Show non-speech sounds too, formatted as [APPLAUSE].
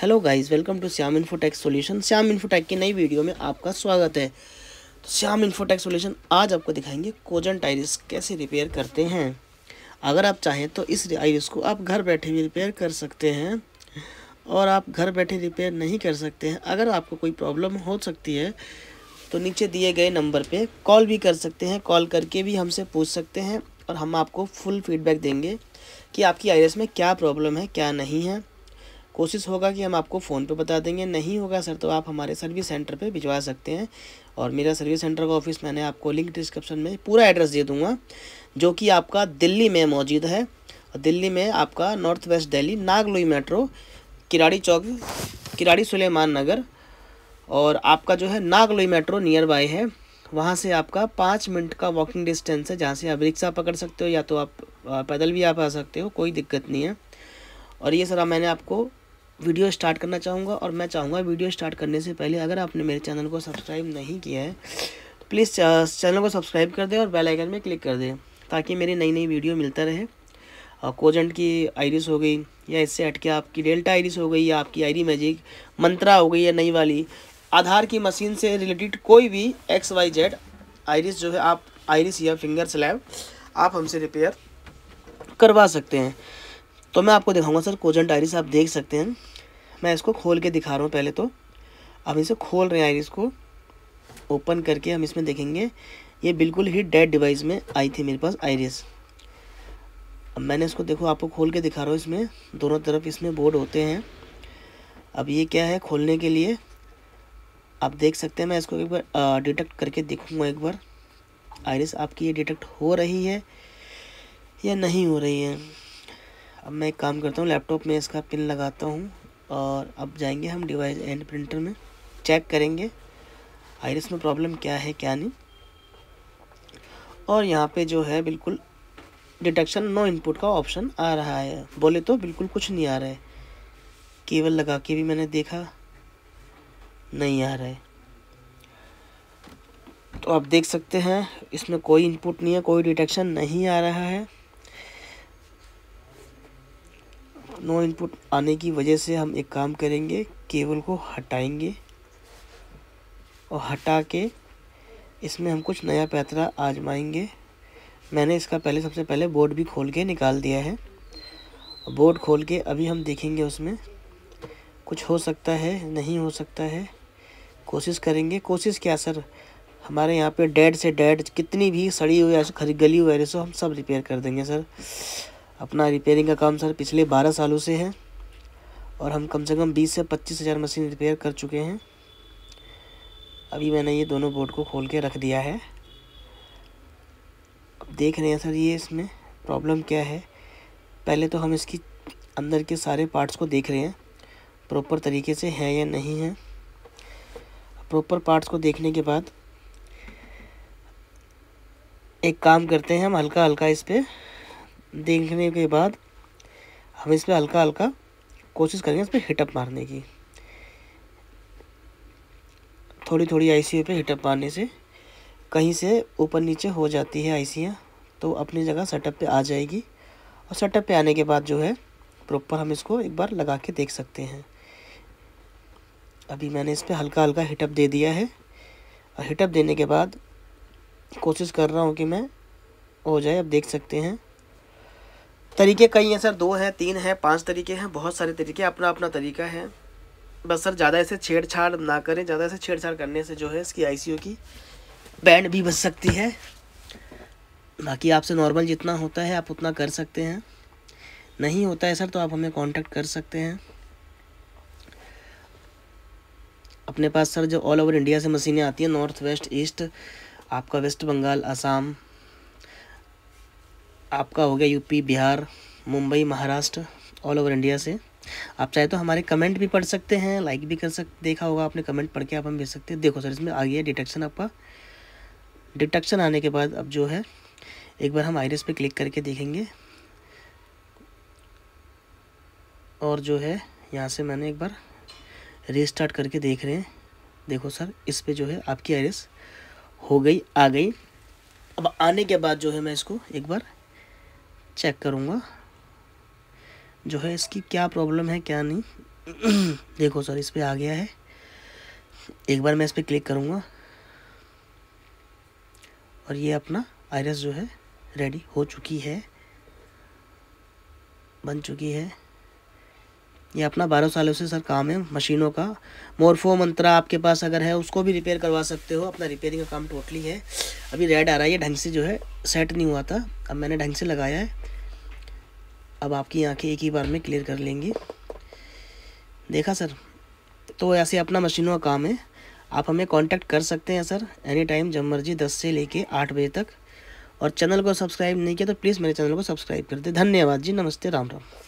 hello guys welcome to Shyam Infotech solution Shyam Infotech की नई video में आपका स्वागत है तो श्याम इन्फोटेक सॉल्यूशन आज आपको दिखाएंगे कोजन टायरिस कैसे रिपेयर करते हैं अगर आप चाहें तो इस आयरिस को आप घर बैठे भी रिपेयर कर सकते हैं और आप घर बैठे रिपेयर नहीं कर सकते हैं अगर आपको कोई प्रॉब्लम हो सकती है तो नीचे दिए गए नंबर पर कॉल भी कर सकते हैं कॉल करके भी हमसे पूछ सकते हैं और हम आपको फुल फीडबैक देंगे कि आपकी आयरस में क्या प्रॉब्लम है क्या नहीं है कोशिश होगा कि हम आपको फ़ोन पे बता देंगे नहीं होगा सर तो आप हमारे सर्विस सेंटर पे भिजवा सकते हैं और मेरा सर्विस सेंटर का ऑफिस मैंने आपको लिंक डिस्क्रिप्शन में पूरा एड्रेस दे दूँगा जो कि आपका दिल्ली में मौजूद है और दिल्ली में आपका north west Delhi Nangloi metro Kirari Chowk Kirari Suleman Nagar और आपका जो है नागलोई मेट्रो नियर बाय है वहाँ से आपका पाँच मिनट का वॉकिंग डिस्टेंस है जहाँ से आप रिक्शा पकड़ सकते हो या तो आप पैदल भी आप आ सकते हो कोई दिक्कत नहीं है और ये सर मैंने आपको वीडियो स्टार्ट करना चाहूँगा और मैं चाहूँगा वीडियो स्टार्ट करने से पहले अगर आपने मेरे चैनल को सब्सक्राइब नहीं किया है तो प्लीज़ uh, चैनल को सब्सक्राइब कर दें और बेल आइकन में क्लिक कर दें ताकि मेरी नई नई वीडियो मिलता रहे कोजेंट uh, की आइरिस हो गई या इससे हटके आपकी डेल्टा आइरिस हो गई या आपकी आईरी मैजिक मंत्रा हो गई या नई वाली आधार की मशीन से रिलेटेड कोई भी एक्स वाई जेड आइरिस जो है आप आइरिस या फिंगर स्लैब आप हमसे रिपेयर करवा सकते हैं तो मैं आपको दिखाऊंगा सर कोजेंट आइरिस आप देख सकते हैं मैं इसको खोल के दिखा रहा हूँ पहले तो अब इसे खोल रहे हैं आइरिस को ओपन करके हम इसमें देखेंगे ये बिल्कुल ही डेड डिवाइस में आई थी मेरे पास आइरिस अब मैंने इसको देखो आपको खोल के दिखा रहा हूँ इसमें दोनों तरफ इसमें बोर्ड होते हैं अब ये क्या है खोलने के लिए आप देख सकते हैं मैं इसको एक बार डिटेक्ट करके देखूँगा एक बार आइरिस आपकी ये डिटेक्ट हो रही है या नहीं हो रही है अब मैं एक काम करता हूँ लैपटॉप में इसका पिन लगाता हूँ और अब जाएंगे हम डिवाइस एंड प्रिंटर में चेक करेंगे आयरस में प्रॉब्लम क्या है क्या नहीं और यहाँ पे जो है बिल्कुल डिटेक्शन नो इनपुट का ऑप्शन आ रहा है बोले तो बिल्कुल कुछ नहीं आ रहा है केवल लगा के भी मैंने देखा नहीं आ रहा है तो आप देख सकते हैं इसमें कोई इनपुट नहीं है कोई डिटेक्शन नहीं आ रहा है नो इनपुट आने की वजह से हम एक काम करेंगे केबल को हटाएंगे और हटा के इसमें हम कुछ नया पैतरा आजमाएंगे मैंने इसका पहले सबसे पहले बोर्ड भी खोल के निकाल दिया है बोर्ड खोल के अभी हम देखेंगे उसमें कुछ हो सकता है नहीं हो सकता है कोशिश करेंगे कोशिश क्या सर हमारे यहाँ पे डेड से डेड कितनी भी सड़ी हुई खरी गली हुई है सो हम सब रिपेयर कर देंगे सर अपना रिपेयरिंग का काम सर पिछले बारह सालों से है और हम कम से कम बीस से पच्चीस हज़ार मशीन रिपेयर कर चुके हैं अभी मैंने ये दोनों बोर्ड को खोल के रख दिया है अब देख रहे हैं सर ये इसमें प्रॉब्लम क्या है पहले तो हम इसकी अंदर के सारे पार्ट्स को देख रहे हैं प्रॉपर तरीके से हैं या नहीं है प्रॉपर पार्ट्स को देखने के बाद एक काम करते हैं हम हल्का हल्का इस पर देखने के बाद हम इस पर हल्का हल्का कोशिश करेंगे इस पर हिटअप मारने की थोड़ी थोड़ी आईसीयू पे हिटअप मारने से कहीं से ऊपर नीचे हो जाती है आईसीयाँ तो अपनी जगह सेटअप पे आ जाएगी और सेटअप पे आने के बाद जो है प्रॉपर हम इसको एक बार लगा के देख सकते हैं अभी मैंने इस पर हल्का हल्का हिटअप दे दिया है और हिटअप देने के बाद कोशिश कर रहा हूँ कि मैं हो जाए अब देख सकते हैं तरीके कई हैं सर दो हैं तीन हैं पांच तरीके हैं बहुत सारे तरीके अपना अपना तरीका है बस सर ज़्यादा ऐसे छेड़छाड़ ना करें ज़्यादा ऐसे छेड़छाड़ करने से जो है इसकी आईसीयू की बैंड भी बच सकती है बाकी आपसे नॉर्मल जितना होता है आप उतना कर सकते हैं नहीं होता है सर तो आप हमें कॉन्टेक्ट कर सकते हैं अपने पास सर जो ऑल ओवर इंडिया से मशीनें आती हैं नॉर्थ वेस्ट ईस्ट आपका वेस्ट बंगाल असम आपका हो गया UP Bihar Mumbai Maharashtra all over India से आप चाहे तो हमारे कमेंट भी पढ़ सकते हैं लाइक भी कर सकते देखा होगा आपने कमेंट पढ़ के आप हम भेज सकते हैं देखो सर इसमें आ गया डिटेक्शन आपका डिटेक्शन आने के बाद अब जो है एक बार हम आइरिस पे क्लिक करके देखेंगे और जो है यहाँ से मैंने एक बार रिस्टार्ट करके देख रहे हैं देखो सर इस पर जो है आपकी आइरिस हो गई आ गई अब आने के बाद जो है मैं इसको एक बार चेक करूँगा जो है इसकी क्या प्रॉब्लम है क्या नहीं [CLEARS THROAT] देखो सर इस पर आ गया है एक बार मैं इस पर क्लिक करूँगा और ये अपना आयरस जो है रेडी हो चुकी है बन चुकी है ये अपना बारह सालों से सर काम है मशीनों का मोरफो मंत्रा आपके पास अगर है उसको भी रिपेयर करवा सकते हो अपना रिपेयरिंग का काम टोटली है अभी रेड आ रहा है ये ढंग से जो है सेट नहीं हुआ था अब मैंने ढंग से लगाया है अब आपकी आंखें एक ही बार में क्लियर कर लेंगी देखा सर तो ऐसे अपना मशीनों का काम है आप हमें कांटेक्ट कर सकते हैं सर एनी टाइम जब मर्जी दस से लेके आठ बजे तक और चैनल को सब्सक्राइब नहीं किया तो प्लीज़ मेरे चैनल को सब्सक्राइब कर दे धन्यवाद जी नमस्ते राम राम